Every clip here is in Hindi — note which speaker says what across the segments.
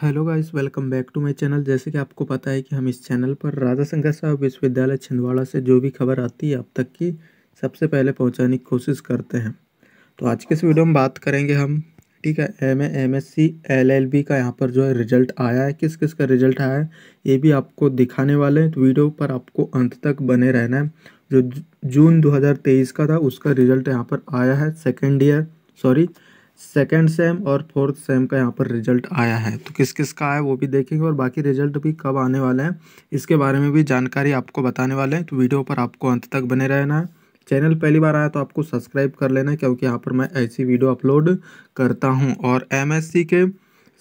Speaker 1: hello guys welcome back to my channel जैसे कि आपको पता है कि हम इस चैनल पर राधा शंकर साहब विश्वविद्यालय छिंदवाड़ा से जो भी खबर आती है अब तक की सबसे पहले पहुंचाने की कोशिश करते हैं तो आज के इस वीडियो में बात करेंगे हम ठीक है M M S C L L B का यहाँ पर जो है रिजल्ट आया है किस किस का रिजल्ट आया है ये भी आपको दिखाने वाले हैं तो वीडियो पर आपको अंत तक बने रहना है जो जून दो का था उसका रिजल्ट यहाँ पर आया है second year sorry second sem और फोर्थ सेम का यहाँ पर रिजल्ट आया है तो किस किस का आया वो भी देखेंगे और बाकी रिजल्ट भी कब आने वाले हैं इसके बारे में भी जानकारी आपको बताने वाले हैं तो वीडियो पर आपको अंत तक बने रहना है चैनल पहली बार आया तो आपको सब्सक्राइब कर लेना क्योंकि यहाँ पर मैं ऐसी वीडियो अपलोड करता हूँ और एम के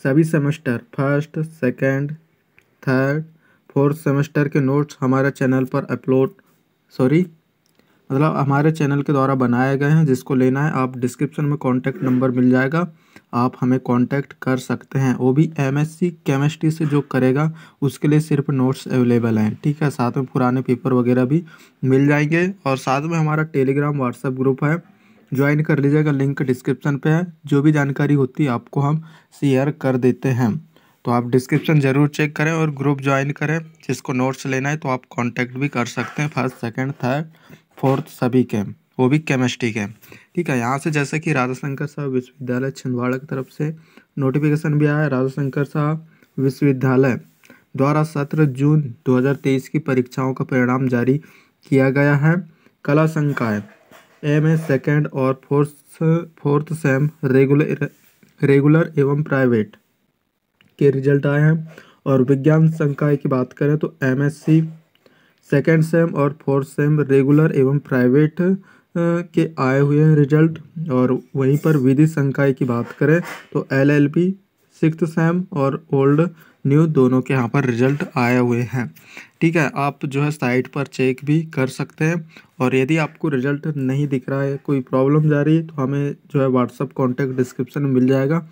Speaker 1: सभी semester first second third fourth semester के नोट्स हमारे चैनल पर अपलोड सॉरी मतलब हमारे चैनल के द्वारा बनाए गए हैं जिसको लेना है आप डिस्क्रिप्शन में कॉन्टैक्ट नंबर मिल जाएगा आप हमें कॉन्टैक्ट कर सकते हैं वो भी एम केमिस्ट्री से जो करेगा उसके लिए सिर्फ नोट्स अवेलेबल हैं ठीक है साथ में पुराने पेपर वगैरह भी मिल जाएंगे और साथ में हमारा टेलीग्राम व्हाट्सएप ग्रुप है ज्वाइन कर लीजिएगा लिंक डिस्क्रिप्शन पे है जो भी जानकारी होती है आपको हम शेयर कर देते हैं तो आप डिस्क्रिप्शन ज़रूर चेक करें और ग्रुप ज्वाइन करें जिसको नोट्स लेना है तो आप कांटेक्ट भी कर सकते हैं फर्स्ट सेकंड थर्ड फोर्थ सभी के वो भी केमिस्ट्री के ठीक है यहाँ से जैसे कि राधा शंकर साहब विश्वविद्यालय छिंदवाड़ा की तरफ से नोटिफिकेशन भी आया है राधा शंकर साहब विश्वविद्यालय द्वारा सत्रह जून 2023 की परीक्षाओं का परिणाम जारी किया गया है कला संकाय एम ए सेकेंड और fourth fourth sem regular regular एवं प्राइवेट के रिजल्ट आए हैं और विज्ञान संकाय की बात करें तो एम सेकेंड सेम और फोर्थ सेम रेगुलर एवं प्राइवेट के आए हुए हैं रिजल्ट और वहीं पर विधि संकाय की बात करें तो L L B six sem और ओल्ड न्यू दोनों के यहाँ पर रिजल्ट आए हुए हैं ठीक है आप जो है साइट पर चेक भी कर सकते हैं और यदि आपको रिजल्ट नहीं दिख रहा है कोई प्रॉब्लम जा रही है तो हमें जो है व्हाट्सअप कॉन्टैक्ट डिस्क्रिप्शन में मिल जाएगा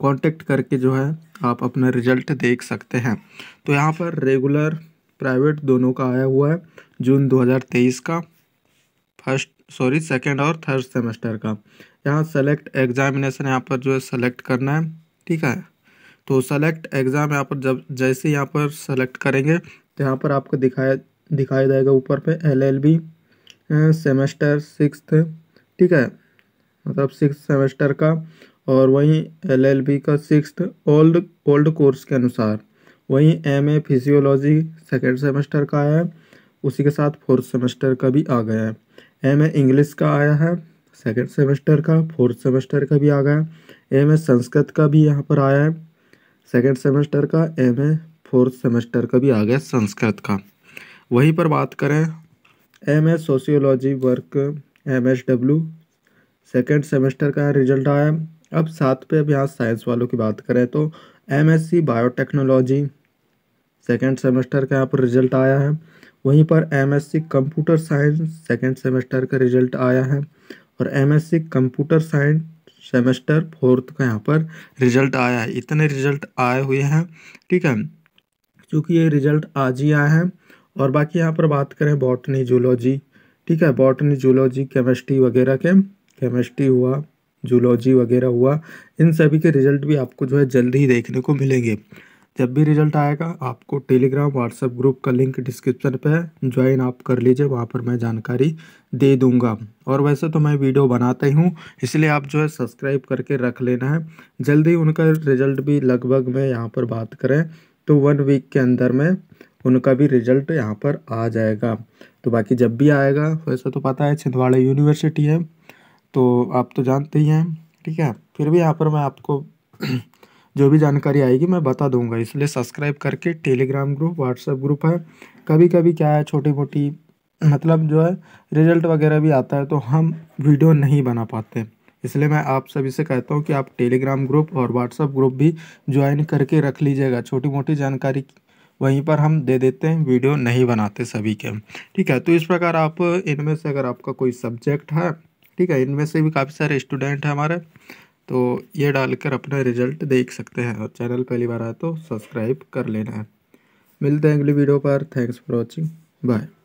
Speaker 1: कॉन्टैक्ट करके जो है आप अपना रिजल्ट देख सकते हैं तो यहाँ पर रेगुलर प्राइवेट दोनों का आया हुआ है जून 2023 का फर्स्ट सॉरी सेकेंड और थर्ड सेमेस्टर का यहाँ सेलेक्ट एग्जामिनेशन यहाँ पर जो है सेलेक्ट करना है ठीक है तो सेलेक्ट एग्ज़ाम यहाँ पर जब जैसे यहाँ पर सेलेक्ट करेंगे तो यहाँ पर आपको दिखाया दिखाया जाएगा ऊपर पे L L B semester six ठीक है मतलब सिक्स सेमेस्टर का और वहीं एल एल बी का सिक्स ओल्ड ओल्ड कोर्स के अनुसार वहीं M A physiology second semester का आया है उसी के साथ फोर्थ सेमेस्टर का भी आ गया है एम ए इंग्लिश का आया है सेकेंड सेमेस्टर का फोर्थ सेमेस्टर का भी आ गया है एम ए संस्कृत का भी यहाँ पर आया है सेकेंड सेमेस्टर का एम ए फोर्थ सेमेस्टर का भी आ गया संस्कृत का वहीं पर बात करें M A sociology work M S W second semester का रिजल्ट आया अब सात पे अब यहाँ साइंस वालों की बात करें तो M S C biotechnology second semester का यहाँ पर रिजल्ट आया है वहीं पर MSc computer science second semester का रिजल्ट आया है और MSc computer science semester fourth का यहाँ पर रिजल्ट आया है इतने रिजल्ट आए हुए हैं ठीक है क्योंकि ये रिजल्ट आज ही आया है और बाकी यहाँ पर बात करें बॉटनी जूलॉजी ठीक है बॉटनी जूलॉजी केमिस्ट्री वगैरह के केमिस्ट्री हुआ जूलॉजी वगैरह हुआ इन सभी के रिजल्ट भी आपको जो है जल्द ही देखने को मिलेंगे जब भी रिजल्ट आएगा आपको टेलीग्राम व्हाट्सएप ग्रुप का लिंक डिस्क्रिप्शन पे है ज्वाइन आप कर लीजिए वहाँ पर मैं जानकारी दे दूंगा और वैसे तो मैं वीडियो बनाता ही हूँ इसलिए आप जो है सब्सक्राइब करके रख लेना है जल्दी उनका रिजल्ट भी लगभग मैं यहाँ पर बात करें तो वन वीक के अंदर में उनका भी रिजल्ट यहाँ पर आ जाएगा तो बाकी जब भी आएगा वैसे तो पता है छिंदवाड़ा यूनिवर्सिटी है तो आप तो जानते ही हैं ठीक है फिर भी यहाँ पर मैं आपको जो भी जानकारी आएगी मैं बता दूंगा इसलिए सब्सक्राइब करके टेलीग्राम ग्रुप व्हाट्सएप ग्रुप है कभी कभी क्या है छोटी मोटी मतलब जो है रिजल्ट वगैरह भी आता है तो हम वीडियो नहीं बना पाते इसलिए मैं आप सभी से कहता हूँ कि आप टेलीग्राम ग्रुप और व्हाट्सएप ग्रुप भी ज्वाइन करके रख लीजिएगा छोटी मोटी जानकारी वहीं पर हम दे देते हैं वीडियो नहीं बनाते सभी के ठीक है तो इस प्रकार आप इनमें से अगर आपका कोई सब्जेक्ट है ठीक है इनमें से भी काफ़ी सारे स्टूडेंट हैं हमारे तो ये डालकर अपना रिजल्ट देख सकते हैं और चैनल पहली बार आए तो सब्सक्राइब कर लेना है मिलते हैं अगली वीडियो पर थैंक्स फॉर वॉचिंग बाय